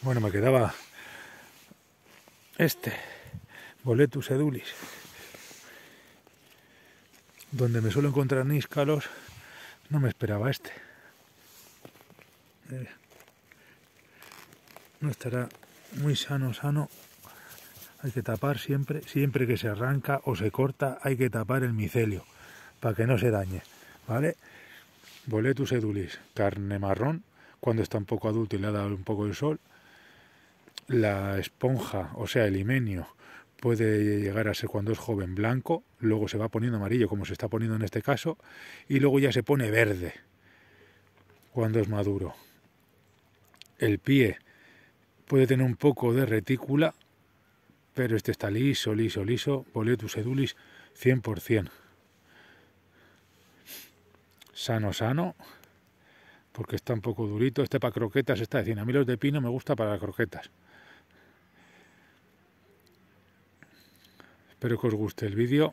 Bueno, me quedaba este, Boletus edulis, donde me suelo encontrar níscalos, no me esperaba este. Eh, no estará muy sano, sano. Hay que tapar siempre, siempre que se arranca o se corta, hay que tapar el micelio para que no se dañe, ¿vale? Boletus edulis, carne marrón, cuando está un poco adulto y le ha dado un poco de sol, la esponja, o sea, el imenio, puede llegar a ser cuando es joven blanco, luego se va poniendo amarillo como se está poniendo en este caso, y luego ya se pone verde cuando es maduro. El pie puede tener un poco de retícula, pero este está liso, liso, liso, boletus edulis 100%. Sano, sano, porque está un poco durito. Este para croquetas está de A mí los de pino me gusta para croquetas. Espero que os guste el vídeo.